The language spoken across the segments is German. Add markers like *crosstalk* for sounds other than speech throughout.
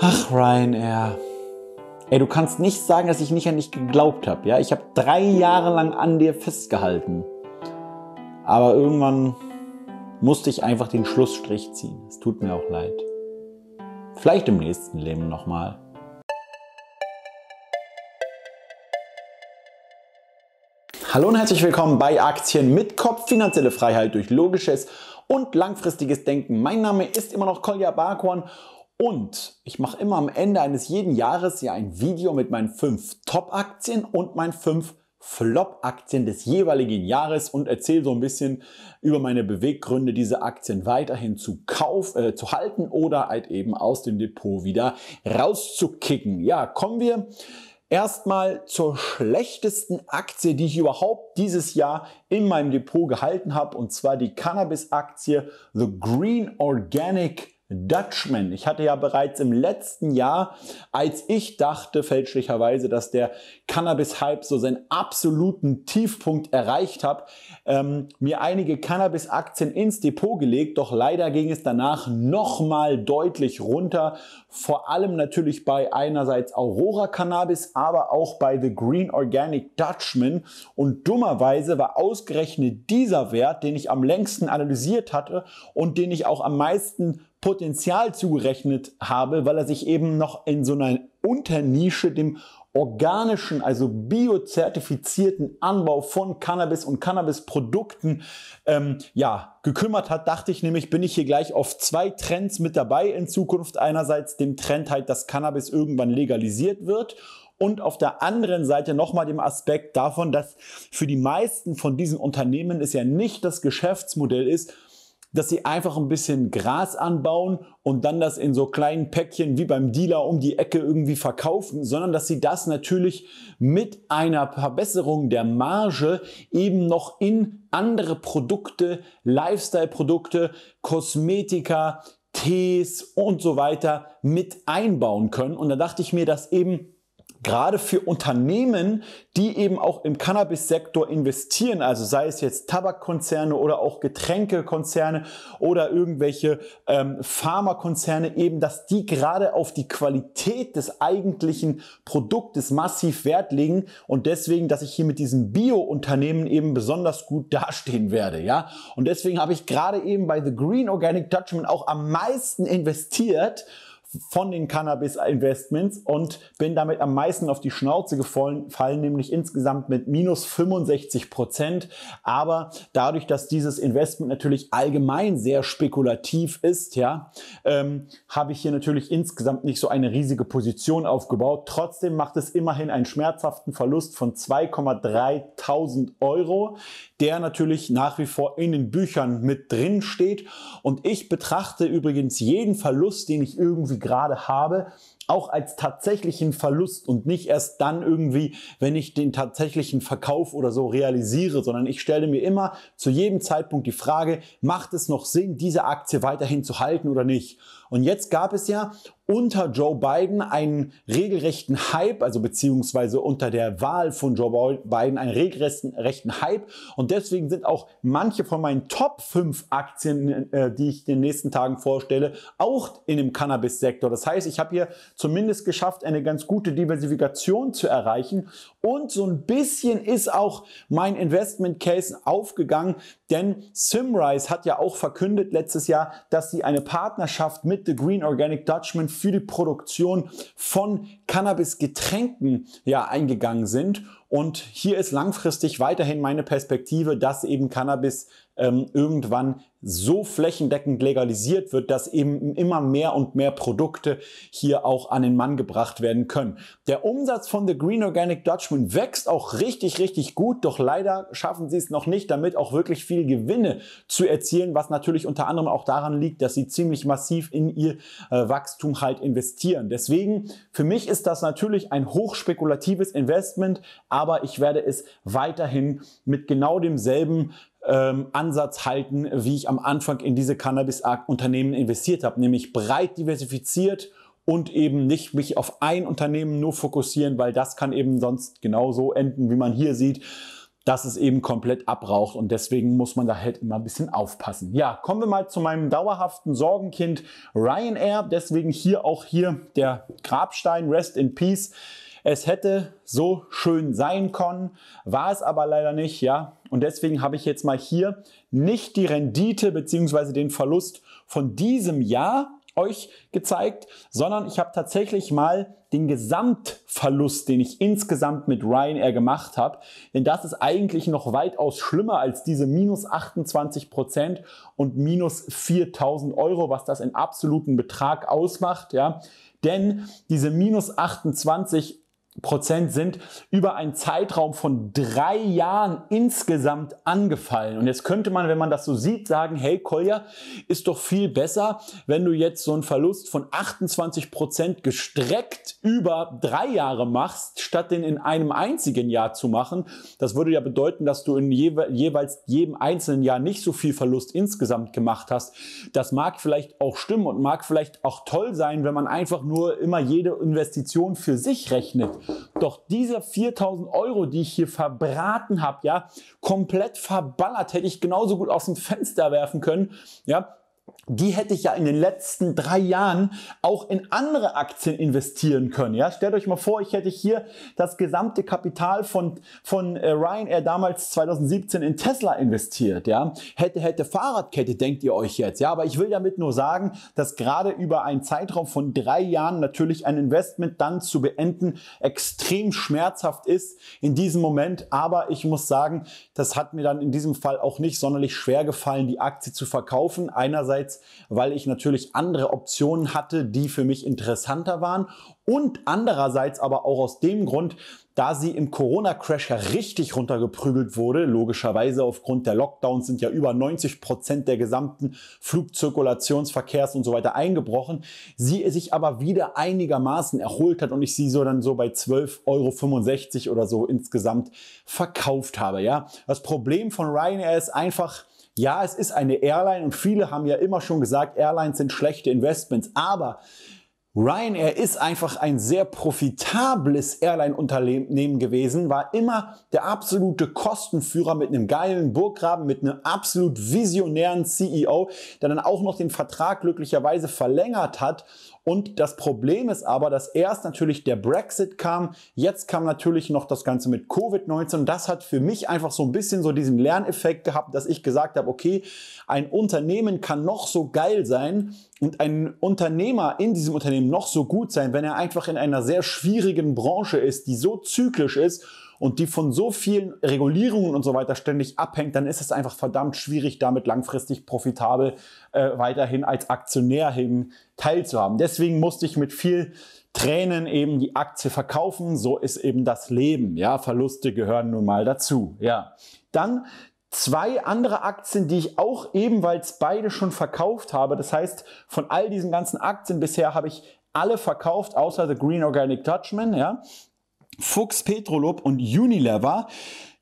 Ach, Ryanair. Ey, du kannst nicht sagen, dass ich nicht an dich geglaubt habe. Ja? Ich habe drei Jahre lang an dir festgehalten. Aber irgendwann musste ich einfach den Schlussstrich ziehen. Es tut mir auch leid. Vielleicht im nächsten Leben nochmal. Hallo und herzlich willkommen bei Aktien mit Kopf, finanzielle Freiheit durch logisches und langfristiges Denken. Mein Name ist immer noch Kolja Barkhorn und ich mache immer am Ende eines jeden Jahres ja ein Video mit meinen fünf Top-Aktien und meinen fünf Flop-Aktien des jeweiligen Jahres und erzähle so ein bisschen über meine Beweggründe, diese Aktien weiterhin zu, kaufen, äh, zu halten oder halt eben aus dem Depot wieder rauszukicken. Ja, kommen wir erstmal zur schlechtesten Aktie, die ich überhaupt dieses Jahr in meinem Depot gehalten habe, und zwar die Cannabis-Aktie The Green Organic Dutchman. Ich hatte ja bereits im letzten Jahr, als ich dachte fälschlicherweise, dass der Cannabis-Hype so seinen absoluten Tiefpunkt erreicht habe, ähm, mir einige Cannabis-Aktien ins Depot gelegt. Doch leider ging es danach nochmal deutlich runter. Vor allem natürlich bei einerseits Aurora Cannabis, aber auch bei The Green Organic Dutchman. Und dummerweise war ausgerechnet dieser Wert, den ich am längsten analysiert hatte und den ich auch am meisten Potenzial zugerechnet habe, weil er sich eben noch in so einer Unternische dem organischen, also biozertifizierten Anbau von Cannabis und Cannabisprodukten ähm, ja, gekümmert hat, dachte ich nämlich, bin ich hier gleich auf zwei Trends mit dabei in Zukunft. Einerseits dem Trend halt, dass Cannabis irgendwann legalisiert wird und auf der anderen Seite nochmal dem Aspekt davon, dass für die meisten von diesen Unternehmen es ja nicht das Geschäftsmodell ist, dass sie einfach ein bisschen Gras anbauen und dann das in so kleinen Päckchen wie beim Dealer um die Ecke irgendwie verkaufen, sondern dass sie das natürlich mit einer Verbesserung der Marge eben noch in andere Produkte, Lifestyle-Produkte, Kosmetika, Tees und so weiter mit einbauen können. Und da dachte ich mir, dass eben gerade für Unternehmen, die eben auch im Cannabis-Sektor investieren, also sei es jetzt Tabakkonzerne oder auch Getränkekonzerne oder irgendwelche ähm, Pharmakonzerne, eben, dass die gerade auf die Qualität des eigentlichen Produktes massiv Wert legen und deswegen, dass ich hier mit diesem Bio-Unternehmen eben besonders gut dastehen werde, ja. Und deswegen habe ich gerade eben bei The Green Organic Dutchman auch am meisten investiert, von den Cannabis-Investments und bin damit am meisten auf die Schnauze gefallen, fallen nämlich insgesamt mit minus 65 Prozent. Aber dadurch, dass dieses Investment natürlich allgemein sehr spekulativ ist, ja, ähm, habe ich hier natürlich insgesamt nicht so eine riesige Position aufgebaut. Trotzdem macht es immerhin einen schmerzhaften Verlust von 2,3000 Euro, der natürlich nach wie vor in den Büchern mit drin steht. Und ich betrachte übrigens jeden Verlust, den ich irgendwie gerade habe, auch als tatsächlichen Verlust und nicht erst dann irgendwie, wenn ich den tatsächlichen Verkauf oder so realisiere, sondern ich stelle mir immer zu jedem Zeitpunkt die Frage, macht es noch Sinn, diese Aktie weiterhin zu halten oder nicht? Und jetzt gab es ja unter Joe Biden einen regelrechten Hype, also beziehungsweise unter der Wahl von Joe Biden einen regelrechten Hype. Und deswegen sind auch manche von meinen Top 5 Aktien, äh, die ich in den nächsten Tagen vorstelle, auch in dem Cannabis-Sektor. Das heißt, ich habe hier zumindest geschafft, eine ganz gute Diversifikation zu erreichen. Und so ein bisschen ist auch mein Investment Case aufgegangen, denn Simrise hat ja auch verkündet letztes Jahr, dass sie eine Partnerschaft mit The Green Organic Dutchman für die Produktion von Cannabis-Getränken ja eingegangen sind. Und hier ist langfristig weiterhin meine Perspektive, dass eben Cannabis ähm, irgendwann so flächendeckend legalisiert wird, dass eben immer mehr und mehr Produkte hier auch an den Mann gebracht werden können. Der Umsatz von The Green Organic Dutchman wächst auch richtig, richtig gut, doch leider schaffen sie es noch nicht, damit auch wirklich viel Gewinne zu erzielen, was natürlich unter anderem auch daran liegt, dass sie ziemlich massiv in ihr äh, Wachstum halt investieren. Deswegen, für mich ist das natürlich ein hochspekulatives Investment, aber ich werde es weiterhin mit genau demselben ähm, Ansatz halten, wie ich am Anfang in diese Cannabis-Unternehmen investiert habe, nämlich breit diversifiziert und eben nicht mich auf ein Unternehmen nur fokussieren, weil das kann eben sonst genauso enden, wie man hier sieht, dass es eben komplett abraucht und deswegen muss man da halt immer ein bisschen aufpassen. Ja, kommen wir mal zu meinem dauerhaften Sorgenkind Ryanair, deswegen hier auch hier der Grabstein, Rest in Peace. Es hätte so schön sein können, war es aber leider nicht, ja. Und deswegen habe ich jetzt mal hier nicht die Rendite bzw. den Verlust von diesem Jahr euch gezeigt, sondern ich habe tatsächlich mal den Gesamtverlust, den ich insgesamt mit Ryanair gemacht habe. Denn das ist eigentlich noch weitaus schlimmer als diese minus 28 Prozent und minus 4000 Euro, was das in absoluten Betrag ausmacht. Ja? Denn diese minus 28 Prozent sind über einen Zeitraum von drei Jahren insgesamt angefallen. Und jetzt könnte man, wenn man das so sieht, sagen, hey Kolja, ist doch viel besser, wenn du jetzt so einen Verlust von 28 Prozent gestreckt über drei Jahre machst, statt den in einem einzigen Jahr zu machen. Das würde ja bedeuten, dass du in jewe jeweils jedem einzelnen Jahr nicht so viel Verlust insgesamt gemacht hast. Das mag vielleicht auch stimmen und mag vielleicht auch toll sein, wenn man einfach nur immer jede Investition für sich rechnet. Doch diese 4000 Euro, die ich hier verbraten habe, ja, komplett verballert, hätte ich genauso gut aus dem Fenster werfen können, ja, die hätte ich ja in den letzten drei Jahren auch in andere Aktien investieren können. Ja? Stellt euch mal vor, ich hätte hier das gesamte Kapital von, von äh, Ryanair damals 2017 in Tesla investiert. Ja? Hätte, hätte Fahrradkette, denkt ihr euch jetzt. Ja? Aber ich will damit nur sagen, dass gerade über einen Zeitraum von drei Jahren natürlich ein Investment dann zu beenden extrem schmerzhaft ist in diesem Moment. Aber ich muss sagen, das hat mir dann in diesem Fall auch nicht sonderlich schwer gefallen, die Aktie zu verkaufen. Einerseits einerseits, weil ich natürlich andere Optionen hatte, die für mich interessanter waren und andererseits aber auch aus dem Grund, da sie im Corona-Crash ja richtig runtergeprügelt wurde, logischerweise aufgrund der Lockdowns sind ja über 90 Prozent der gesamten Flugzirkulationsverkehrs und so weiter eingebrochen, sie sich aber wieder einigermaßen erholt hat und ich sie so dann so bei 12,65 Euro oder so insgesamt verkauft habe, ja. Das Problem von Ryanair ist einfach, ja, es ist eine Airline und viele haben ja immer schon gesagt, Airlines sind schlechte Investments. Aber Ryanair ist einfach ein sehr profitables Airline-Unternehmen gewesen, war immer der absolute Kostenführer mit einem geilen Burggraben, mit einem absolut visionären CEO, der dann auch noch den Vertrag glücklicherweise verlängert hat. Und das Problem ist aber, dass erst natürlich der Brexit kam, jetzt kam natürlich noch das Ganze mit Covid-19. Das hat für mich einfach so ein bisschen so diesen Lerneffekt gehabt, dass ich gesagt habe, okay, ein Unternehmen kann noch so geil sein, und ein Unternehmer in diesem Unternehmen noch so gut sein, wenn er einfach in einer sehr schwierigen Branche ist, die so zyklisch ist und die von so vielen Regulierungen und so weiter ständig abhängt, dann ist es einfach verdammt schwierig, damit langfristig profitabel äh, weiterhin als Aktionär eben teilzuhaben. Deswegen musste ich mit viel Tränen eben die Aktie verkaufen. So ist eben das Leben. Ja, Verluste gehören nun mal dazu. Ja, dann zwei andere Aktien, die ich auch ebenfalls beide schon verkauft habe. Das heißt, von all diesen ganzen Aktien bisher habe ich alle verkauft, außer The Green Organic Dutchman, ja. Fuchs Petrolub und Unilever.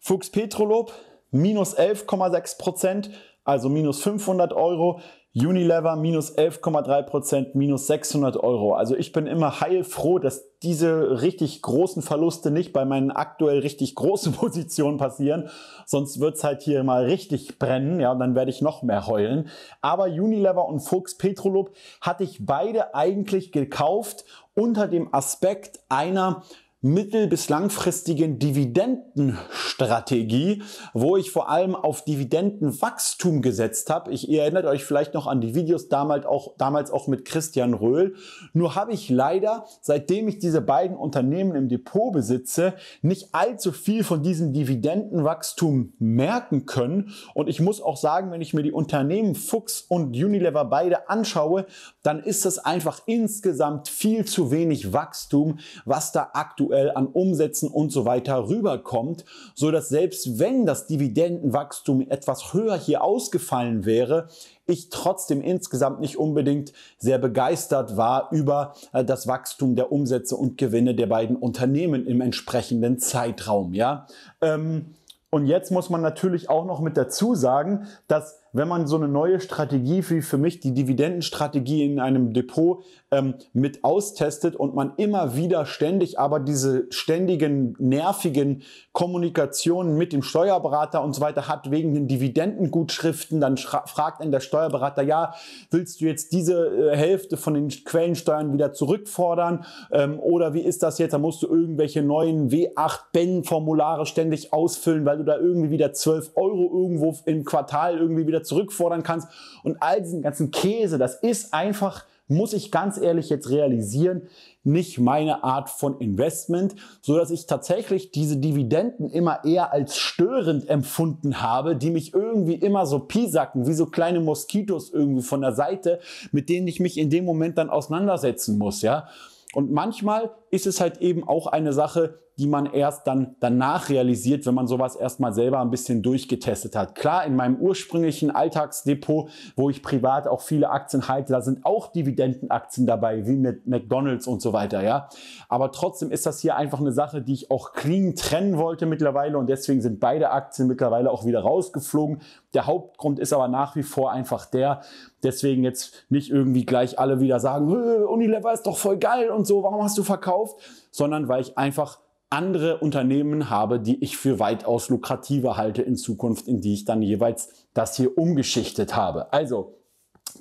Fuchs Petrolub minus 11,6 Prozent, also minus 500 Euro. Unilever minus 11,3 Prozent, minus 600 Euro. Also ich bin immer heilfroh, dass diese richtig großen Verluste nicht bei meinen aktuell richtig großen *laughs* Positionen passieren. Sonst wird es halt hier mal richtig brennen, ja, und dann werde ich noch mehr heulen. Aber Unilever und Fuchs Petrolub hatte ich beide eigentlich gekauft unter dem Aspekt einer mittel- bis langfristigen Dividendenstrategie, wo ich vor allem auf Dividendenwachstum gesetzt habe. Ich, ihr erinnert euch vielleicht noch an die Videos damals auch, damals auch mit Christian Röhl. Nur habe ich leider, seitdem ich diese beiden Unternehmen im Depot besitze, nicht allzu viel von diesem Dividendenwachstum merken können. Und ich muss auch sagen, wenn ich mir die Unternehmen Fuchs und Unilever beide anschaue, dann ist das einfach insgesamt viel zu wenig Wachstum, was da aktuell prozentuell an Umsätzen und so weiter rüberkommt, so dass selbst wenn das Dividendenwachstum etwas höher hier ausgefallen wäre, ich trotzdem insgesamt nicht unbedingt sehr begeistert war über äh, das Wachstum der Umsätze und Gewinne der beiden Unternehmen im entsprechenden Zeitraum. Ja, ähm, und jetzt muss man natürlich auch noch mit dazu sagen, dass wenn man so eine neue Strategie wie für mich die Dividendenstrategie in einem Depot ähm, mit austestet und man immer wieder ständig aber diese ständigen nervigen Kommunikationen mit dem Steuerberater und so weiter hat wegen den Dividendengutschriften, dann fragt einen der Steuerberater, ja, willst du jetzt diese äh, Hälfte von den Quellensteuern wieder zurückfordern ähm, oder wie ist das jetzt, da musst du irgendwelche neuen W8-Ben-Formulare ständig ausfüllen, weil du da irgendwie wieder 12 Euro irgendwo im Quartal irgendwie wieder zurückfordern kannst und all diesen ganzen Käse, das ist einfach, muss ich ganz ehrlich jetzt realisieren, nicht meine Art von Investment, so dass ich tatsächlich diese Dividenden immer eher als störend empfunden habe, die mich irgendwie immer so piesacken, wie so kleine Moskitos irgendwie von der Seite, mit denen ich mich in dem Moment dann auseinandersetzen muss, ja. Und manchmal ist es halt eben auch eine Sache, die man erst dann danach realisiert, wenn man sowas erstmal selber ein bisschen durchgetestet hat. Klar, in meinem ursprünglichen Alltagsdepot, wo ich privat auch viele Aktien halte, da sind auch Dividendenaktien dabei, wie mit McDonalds und so weiter, ja. Aber trotzdem ist das hier einfach eine Sache, die ich auch clean trennen wollte mittlerweile und deswegen sind beide Aktien mittlerweile auch wieder rausgeflogen. Der Hauptgrund ist aber nach wie vor einfach der, deswegen jetzt nicht irgendwie gleich alle wieder sagen, Unilever ist doch voll geil und so, warum hast du verkauft? Sondern weil ich einfach andere Unternehmen habe, die ich für weitaus lukrativer halte in Zukunft, in die ich dann jeweils das hier umgeschichtet habe. Also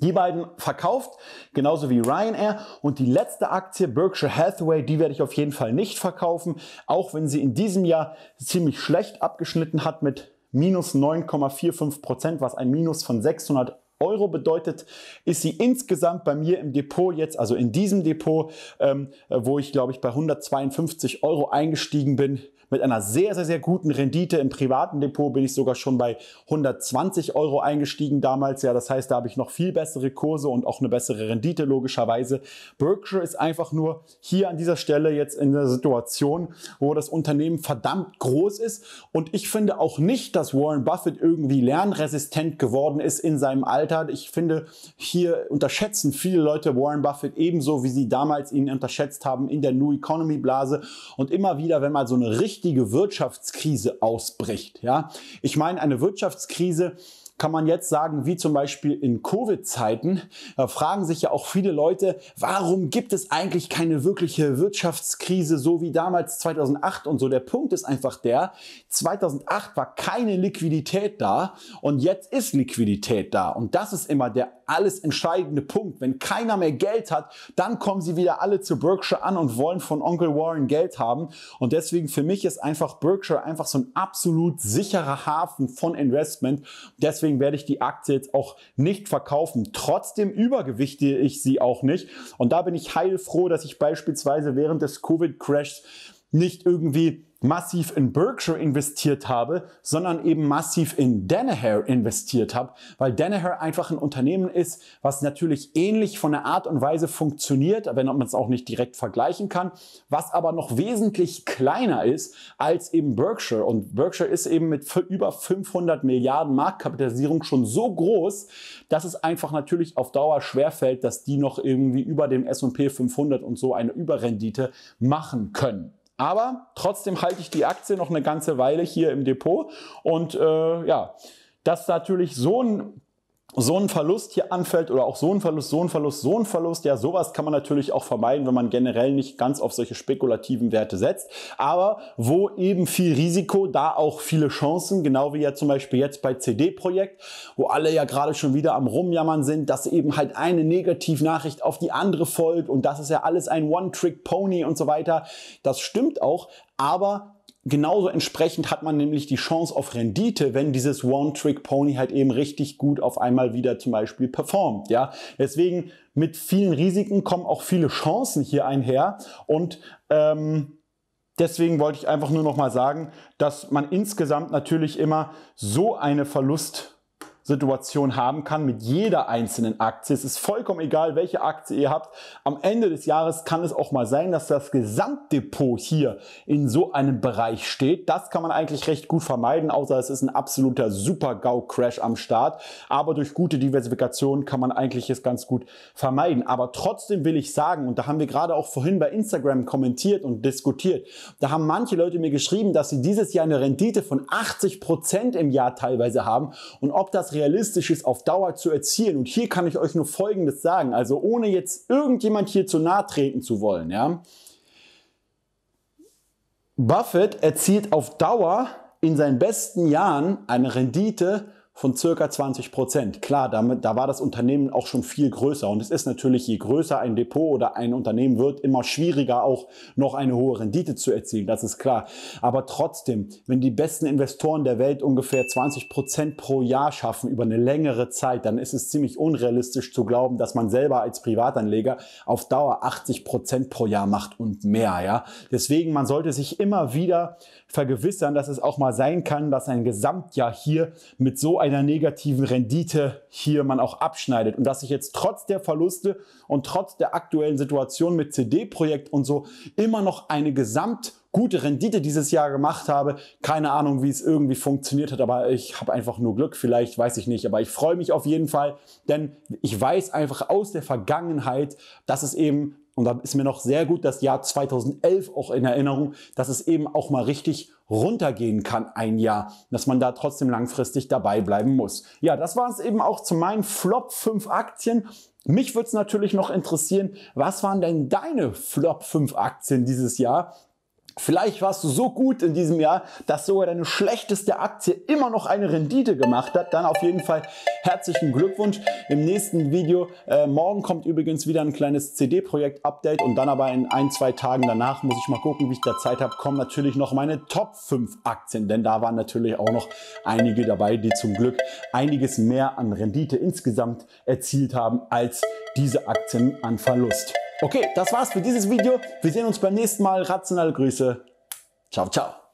die beiden verkauft, genauso wie Ryanair. Und die letzte Aktie, Berkshire Hathaway, die werde ich auf jeden Fall nicht verkaufen, auch wenn sie in diesem Jahr ziemlich schlecht abgeschnitten hat mit minus 9,45 Prozent, was ein Minus von 600 Euro Euro bedeutet, ist sie insgesamt bei mir im Depot jetzt, also in diesem Depot, ähm, wo ich glaube ich bei 152 Euro eingestiegen bin, mit einer sehr, sehr, sehr guten Rendite. Im privaten Depot bin ich sogar schon bei 120 Euro eingestiegen damals. Ja, das heißt, da habe ich noch viel bessere Kurse und auch eine bessere Rendite logischerweise. Berkshire ist einfach nur hier an dieser Stelle jetzt in der Situation, wo das Unternehmen verdammt groß ist. Und ich finde auch nicht, dass Warren Buffett irgendwie lernresistent geworden ist in seinem Alter. Ich finde, hier unterschätzen viele Leute Warren Buffett ebenso, wie sie damals ihn unterschätzt haben in der New Economy Blase. Und immer wieder, wenn mal so eine richtige richtige Wirtschaftskrise ausbricht. Ja, ich meine, eine Wirtschaftskrise kann man jetzt sagen, wie zum Beispiel in Covid-Zeiten, da fragen sich ja auch viele Leute, warum gibt es eigentlich keine wirkliche Wirtschaftskrise, so wie damals 2008 und so. Der Punkt ist einfach der, 2008 war keine Liquidität da und jetzt ist Liquidität da. Und das ist immer der alles entscheidende Punkt. Wenn keiner mehr Geld hat, dann kommen sie wieder alle zu Berkshire an und wollen von Onkel Warren Geld haben. Und deswegen für mich ist einfach Berkshire einfach so ein absolut sicherer Hafen von Investment. Deswegen werde ich die Aktie jetzt auch nicht verkaufen. Trotzdem übergewichte ich sie auch nicht. Und da bin ich heilfroh, dass ich beispielsweise während des Covid-Crashs nicht irgendwie massiv in Berkshire investiert habe, sondern eben massiv in Danaher investiert habe, weil Danaher einfach ein Unternehmen ist, was natürlich ähnlich von der Art und Weise funktioniert, wenn man es auch nicht direkt vergleichen kann, was aber noch wesentlich kleiner ist als eben Berkshire. Und Berkshire ist eben mit über 500 Milliarden Marktkapitalisierung schon so groß, dass es einfach natürlich auf Dauer schwerfällt, dass die noch irgendwie über dem S&P 500 und so eine Überrendite machen können. Aber trotzdem halte ich die Aktie noch eine ganze Weile hier im Depot. Und äh, ja, dass natürlich so ein so ein Verlust hier anfällt oder auch so ein Verlust, so ein Verlust, so ein Verlust, ja, sowas kann man natürlich auch vermeiden, wenn man generell nicht ganz auf solche spekulativen Werte setzt. Aber wo eben viel Risiko, da auch viele Chancen, genau wie ja zum Beispiel jetzt bei CD-Projekt, wo alle ja gerade schon wieder am Rumjammern sind, dass eben halt eine Negativnachricht auf die andere folgt und das ist ja alles ein One-Trick-Pony und so weiter. Das stimmt auch, aber genauso entsprechend hat man nämlich die Chance auf Rendite, wenn dieses One-Trick-Pony halt eben richtig gut auf einmal wieder zum Beispiel performt. Ja, deswegen mit vielen Risiken kommen auch viele Chancen hier einher und ähm, Deswegen wollte ich einfach nur noch mal sagen, dass man insgesamt natürlich immer so eine Verlust Situation haben kann mit jeder einzelnen Aktie. Es ist vollkommen egal, welche Aktie ihr habt. Am Ende des Jahres kann es auch mal sein, dass das Gesamtdepot hier in so einem Bereich steht. Das kann man eigentlich recht gut vermeiden, außer es ist ein absoluter Super-GAU-Crash am Start. Aber durch gute Diversifikation kann man eigentlich es ganz gut vermeiden. Aber trotzdem will ich sagen, und da haben wir gerade auch vorhin bei Instagram kommentiert und diskutiert, da haben manche Leute mir geschrieben, dass sie dieses Jahr eine Rendite von 80% Prozent im Jahr teilweise haben. Und ob das realistisch ist, auf Dauer zu erzielen. Und hier kann ich euch nur Folgendes sagen, also ohne jetzt irgendjemand hier zu nahe treten zu wollen, ja. Buffett erzielt auf Dauer in seinen besten Jahren eine Rendite von circa 20 Prozent. Klar, damit, da war das Unternehmen auch schon viel größer. Und es ist natürlich, je größer ein Depot oder ein Unternehmen wird, immer schwieriger auch noch eine hohe Rendite zu erzielen. Das ist klar. Aber trotzdem, wenn die besten Investoren der Welt ungefähr 20 Prozent pro Jahr schaffen über eine längere Zeit, dann ist es ziemlich unrealistisch zu glauben, dass man selber als Privatanleger auf Dauer 80 Prozent pro Jahr macht und mehr. Ja? Deswegen, man sollte sich immer wieder vergewissern, dass es auch mal sein kann, dass ein Gesamtjahr hier mit so einer negativen Rendite hier man auch abschneidet und dass ich jetzt trotz der Verluste und trotz der aktuellen Situation mit CD-Projekt und so immer noch eine gesamt gute Rendite dieses Jahr gemacht habe. Keine Ahnung, wie es irgendwie funktioniert hat, aber ich habe einfach nur Glück, vielleicht weiß ich nicht. Aber ich freue mich auf jeden Fall, denn ich weiß einfach aus der Vergangenheit, dass es eben und da ist mir noch sehr gut das Jahr 2011 auch in Erinnerung, dass es eben auch mal richtig runtergehen kann ein Jahr, dass man da trotzdem langfristig dabei bleiben muss. Ja, das war es eben auch zu meinen Flop 5 Aktien. Mich würde es natürlich noch interessieren, was waren denn deine Flop 5 Aktien dieses Jahr? Vielleicht warst du so gut in diesem Jahr, dass sogar deine schlechteste Aktie immer noch eine Rendite gemacht hat. Dann auf jeden Fall herzlichen Glückwunsch. Im nächsten Video, äh, morgen kommt übrigens wieder ein kleines CD-Projekt-Update und dann aber in ein, zwei Tagen danach muss ich mal gucken, wie ich da Zeit habe, kommen natürlich noch meine Top 5 Aktien, denn da waren natürlich auch noch einige dabei, die zum Glück einiges mehr an Rendite insgesamt erzielt haben als diese Aktien an Verlust. Okay, das war's für dieses Video. Wir sehen uns beim nächsten Mal. Rationale Grüße. Ciao, ciao.